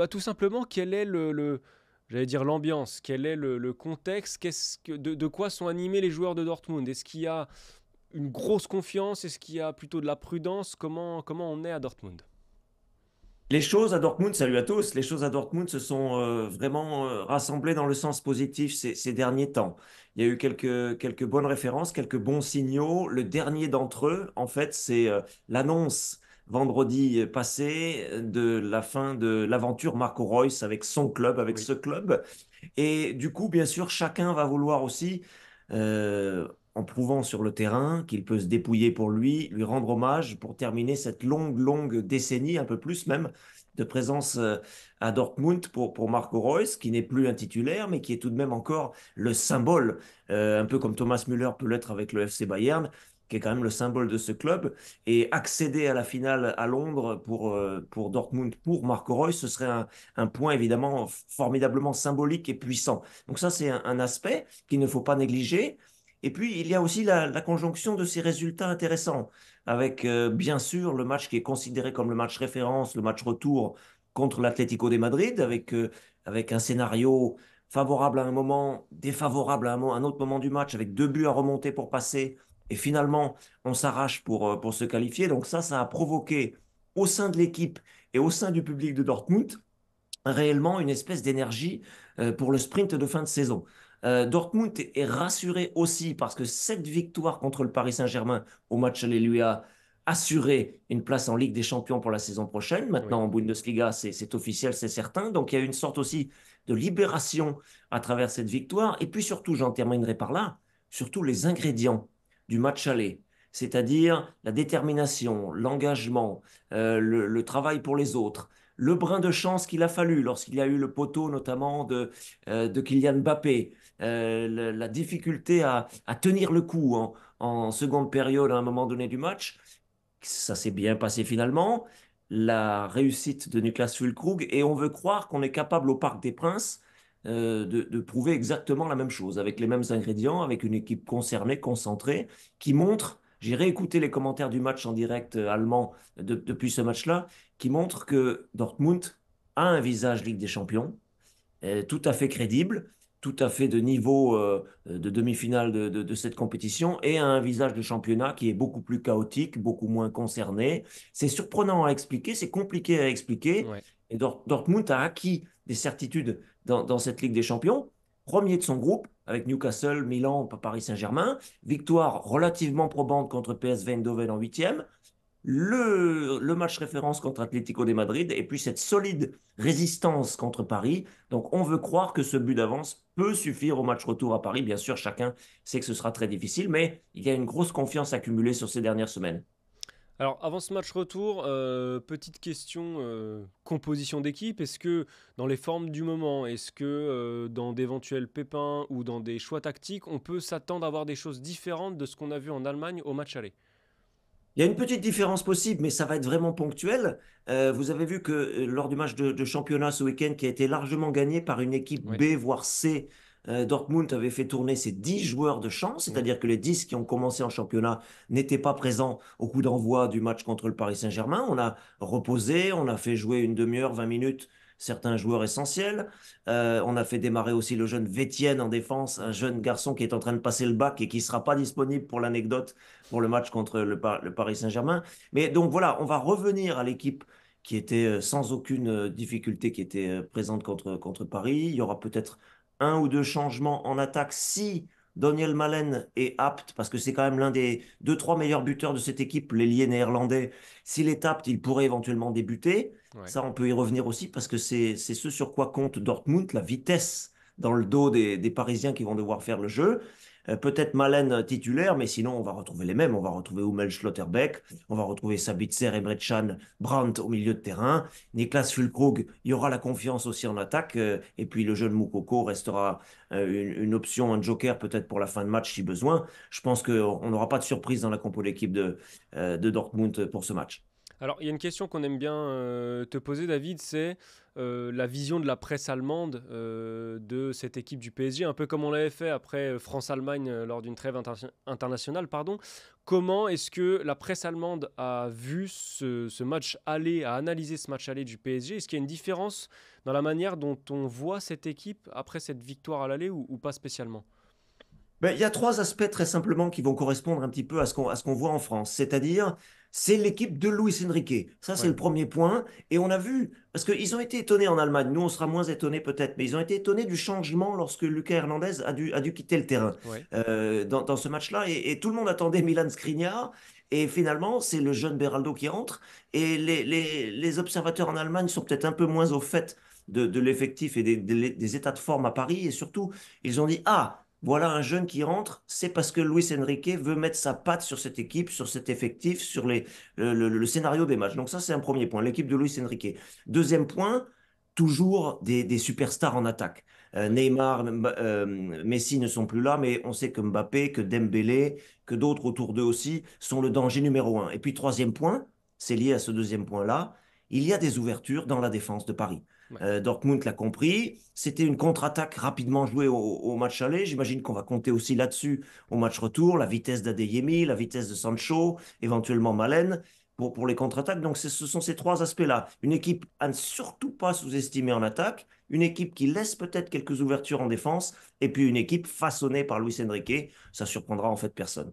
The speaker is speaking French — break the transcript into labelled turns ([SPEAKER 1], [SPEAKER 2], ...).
[SPEAKER 1] Bah, tout simplement, quel est le, j'allais dire l'ambiance, quel est le, contexte, qu'est-ce que, de, quoi sont animés les joueurs de Dortmund Est-ce qu'il y a une grosse confiance Est-ce qu'il y a plutôt de la prudence comment, comment on est à Dortmund
[SPEAKER 2] les choses à Dortmund, salut à tous, les choses à Dortmund se sont euh, vraiment euh, rassemblées dans le sens positif ces, derniers temps. Il y a eu quelques, quelques bonnes références, quelques bons signaux. Le dernier d'entre eux, en fait, c'est euh, l'annonce vendredi passé de la fin de l'aventure Marco Royce avec son club, avec ce club. Et du coup, bien sûr, chacun va vouloir aussi, euh, en prouvant sur le terrain qu'il peut se dépouiller pour lui, lui rendre hommage pour terminer cette longue, longue décennie, un peu plus même, de présence euh, à Dortmund pour, pour Marco Reus, qui n'est plus un titulaire, mais qui est tout de même encore le symbole, euh, un peu comme Thomas Müller peut l'être avec le FC Bayern, qui est quand même le symbole de ce club. Et accéder à la finale à Londres pour, euh, pour Dortmund, pour Marco Reus, ce serait un, point évidemment formidablement symbolique et puissant. Donc ça, c'est un, aspect qu'il ne faut pas négliger. Et puis, il y a aussi la, conjonction de ces résultats intéressants, avec euh, bien sûr le match qui est considéré comme le match référence, le match retour contre l'Atlético de Madrid, avec, euh, avec un scénario favorable à un moment, défavorable à un, à un, autre moment du match, avec deux buts à remonter pour passer, et finalement, on s'arrache pour, euh, pour se qualifier. Donc ça, ça a provoqué au sein de l'équipe et au sein du public de Dortmund réellement une espèce d'énergie euh, pour le sprint de fin de saison. Euh, Dortmund est rassuré aussi parce que cette victoire contre le Paris Saint-Germain au match aller lui a assuré une place en Ligue des Champions pour la saison prochaine. Maintenant, en Bundesliga, c'est officiel, c'est certain. Donc, il y a une sorte aussi de libération à travers cette victoire. Et puis surtout, j'en terminerai par là, surtout les ingrédients du match aller, c'est-à-dire la détermination, l'engagement, euh, le, travail pour les autres, le brin de chance qu'il a fallu lorsqu'il y a eu le poteau notamment de, euh, de Kylian Mbappé, euh, la, difficulté à, tenir le coup en, en, seconde période à un moment donné du match. Ça s'est bien passé finalement. La réussite de Niklas Fulkrug et on veut croire qu'on est capable au Parc des Princes euh, de, prouver exactement la même chose, avec les mêmes ingrédients, avec une équipe concernée, concentrée, qui montre, j'ai réécouté les commentaires du match en direct euh, allemand depuis ce match-là, qui montre que Dortmund a un visage Ligue des Champions, tout à fait crédible, tout à fait de niveau euh, de demi-finale de, cette compétition et un visage de championnat qui est beaucoup plus chaotique, beaucoup moins concerné. C'est surprenant à expliquer, c'est compliqué à expliquer. Et Dortmund a acquis des certitudes dans, cette Ligue des Champions. Premier de son groupe, avec Newcastle, Milan, Paris Saint-Germain. Victoire relativement probante contre PSV Eindhoven en huitième. Le, le, match référence contre Atlético de Madrid et puis cette solide résistance contre Paris. Donc on veut croire que ce but d'avance peut suffire au match retour à Paris. Bien sûr, chacun sait que ce sera très difficile, mais il y a une grosse confiance accumulée sur ces dernières semaines.
[SPEAKER 1] Alors avant ce match retour, euh, petite question euh, composition d'équipe. Est-ce que dans les formes du moment, est-ce que euh, dans d'éventuels pépins ou dans des choix tactiques, on peut s'attendre à voir des choses différentes de ce qu'on a vu en Allemagne au match aller
[SPEAKER 2] il y a une petite différence possible, mais ça va être vraiment ponctuel. vous avez vu que lors du match de, championnat ce week-end, qui a été largement gagné par une équipe B, voire C, euh, Dortmund avait fait tourner ses 10 joueurs de champ, mm. c'est-à-dire que les 10 qui ont commencé en championnat n'étaient pas présents au coup d'envoi du match contre le Paris Saint-Germain. On a reposé, on a fait jouer une demi-heure, 20 minutes certains joueurs essentiels. Euh, on a fait démarrer aussi le jeune Vétienne en défense, un jeune garçon qui est en train de passer le bac et qui ne sera pas disponible pour l'anecdote pour le match contre le, le Paris Saint-Germain. Mais donc voilà, on va revenir à l'équipe qui était euh, sans aucune difficulté, qui était présente contre, contre Paris. Il y aura peut-être un ou deux changements en attaque si Daniel Malen est apte, parce que c'est quand même l'un des deux, trois meilleurs buteurs de cette équipe, l'ailier néerlandais. S'il est apte, il pourrait éventuellement débuter. Ça, on peut y revenir aussi, parce que c'est ce sur quoi compte Dortmund, la vitesse dans le dos des, des Parisiens qui vont devoir faire le jeu. Euh, peut-être Malen euh, titulaire, mais sinon on va retrouver les mêmes. On va retrouver Hummel Schlotterbeck, on va retrouver Sabitzer et Bretchan Brandt au milieu de terrain. Niklas Fulkrug, il y aura la confiance aussi en attaque. Euh, et puis le jeune Moukoko restera une, option, un joker peut-être pour la fin de match si besoin. Je pense qu'on n'aura pas de surprise dans la compo d'équipe de, de Dortmund pour ce match.
[SPEAKER 1] Alors, il y a une question qu'on aime bien euh, te poser, David, c'est euh, la vision de la presse allemande euh, de cette équipe du PSG, un peu comme on l'avait fait après France-Allemagne lors d'une trêve internationale. Pardon. Comment est-ce que la presse allemande a vu ce, match aller, a analysé ce match aller du PSG Est-ce qu'il y a une différence dans la manière dont on voit cette équipe après cette victoire à l'aller ou, pas spécialement
[SPEAKER 2] ben, il y a trois aspects très simplement qui vont correspondre un petit peu à ce qu'on voit en France, c'est-à-dire c'est l'équipe de Luis Enrique. Ça, c'est le premier point. Et on a vu, parce qu'ils ont été étonnés en Allemagne, nous, on sera moins étonnés peut-être, mais ils ont été étonnés du changement lorsque Lucas Hernandez a dû, quitter le terrain euh, dans, ce match-là. Et, tout le monde attendait Milan Skriniar. Et finalement, c'est le jeune Beraldo qui rentre. Et les, observateurs en Allemagne sont peut-être un peu moins au fait de, l'effectif et des, états de forme à Paris. Et surtout, ils ont dit, ah, voilà un jeune qui rentre, c'est parce que Luis Enrique veut mettre sa patte sur cette équipe, sur cet effectif, sur le, scénario des matchs. Donc ça, c'est un premier point, l'équipe de Luis Enrique. Deuxième point, toujours des, superstars en attaque. Euh, Neymar, euh, Messi ne sont plus là, mais on sait que Mbappé, que Dembélé, que d'autres autour d'eux aussi sont le danger numéro un. Et puis troisième point, c'est lié à ce deuxième point-là, il y a des ouvertures dans la défense de Paris. Euh, Dortmund l'a compris. C'était une contre-attaque rapidement jouée au, match aller. J'imagine qu'on va compter aussi là-dessus au match retour, la vitesse d'Adeyemi, la vitesse de Sancho, éventuellement Malen pour, pour les contre-attaques. Donc ce sont ces trois aspects-là. Une équipe à ne surtout pas sous-estimer en attaque, une équipe qui laisse peut-être quelques ouvertures en défense, et puis une équipe façonnée par Luis Enrique. Ça surprendra en fait personne.